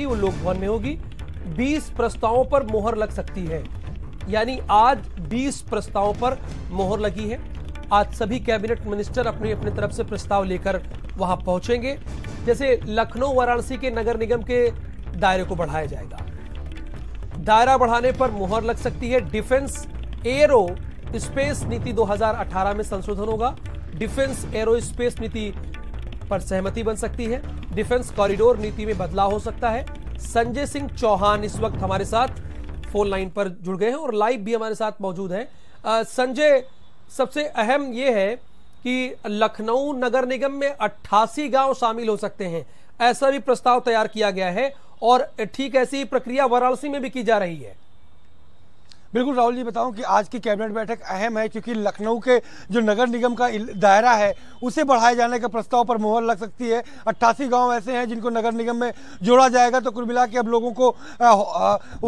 की वो लोक भवन में होगी 20 प्रस्तावों पर मोहर लग सकती है यानी आज 20 प्रस्तावों पर मोहर लगी है आज सभी कैबिनेट मिनिस्टर अपनी अपनी तरफ से प्रस्ताव लेकर वहां पहुंचेंगे जैसे लखनऊ वाराणसी के नगर निगम के दायरे को बढ़ाया जाएगा दायरा बढ़ाने पर मोहर लग सकती है डिफेंस एरो स्पेस नीति 2018 में संशोधन होगा डिफेंस एरो स्पेस नीति पर सहमति बन सकती है डिफेंस कॉरिडोर नीति में बदलाव हो सकता है संजय सिंह चौहान इस वक्त हमारे साथ फोन लाइन पर जुड़ गए हैं और लाइव भी हमारे साथ मौजूद हैं संजय सबसे अहम ये है कि लखनऊ नगर निगम में 88 गांव शामिल हो सकते हैं ऐसा भी प्रस्ताव तैयार किया गया है और ठीक ऐसी प्रक्रिया वाराणसी में भी की जा रही है बिल्कुल राहुल जी बताऊं कि आज की कैबिनेट बैठक अहम है क्योंकि लखनऊ के जो नगर निगम का दायरा है उसे बढ़ाए जाने का प्रस्ताव पर मोहर लग सकती है अट्ठासी गांव ऐसे हैं जिनको नगर निगम में जोड़ा जाएगा तो कुल मिला के अब लोगों को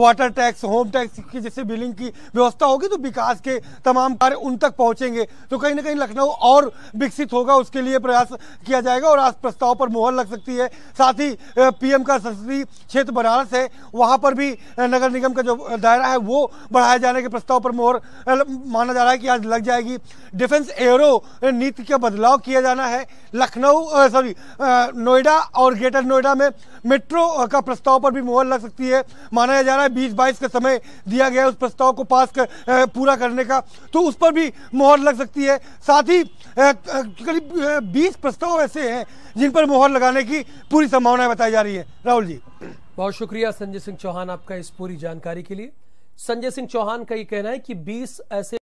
वाटर टैक्स होम टैक्स की जैसे बिलिंग की व्यवस्था होगी तो विकास के तमाम कार्य उन तक पहुँचेंगे तो कहीं ना कहीं लखनऊ और विकसित होगा उसके लिए प्रयास किया जाएगा और आज प्रस्ताव पर मोहर लग सकती है साथ ही पी का संसदीय क्षेत्र बनारस है वहाँ पर भी नगर निगम का जो दायरा है वो बढ़ाया बढ़ाए जाने के प्रस्ताव पर मोहर माना जा रहा है कि आज लग जाएगी डिफेंस एरो नीति का बदलाव किया जाना है लखनऊ सॉरी नोएडा और ग्रेटर नोएडा में मेट्रो का प्रस्ताव पर भी मोहर लग सकती है माना जा रहा है बीस बाईस का समय दिया गया उस प्रस्ताव को पास कर, पूरा करने का तो उस पर भी मोहर लग सकती है साथ ही करीब बीस प्रस्ताव ऐसे हैं जिन पर मोहर लगाने की पूरी संभावनाएं बताई जा रही है राहुल जी बहुत शुक्रिया संजय सिंह चौहान आपका इस पूरी जानकारी के लिए संजय सिंह चौहान का ये कहना है कि 20 ऐसे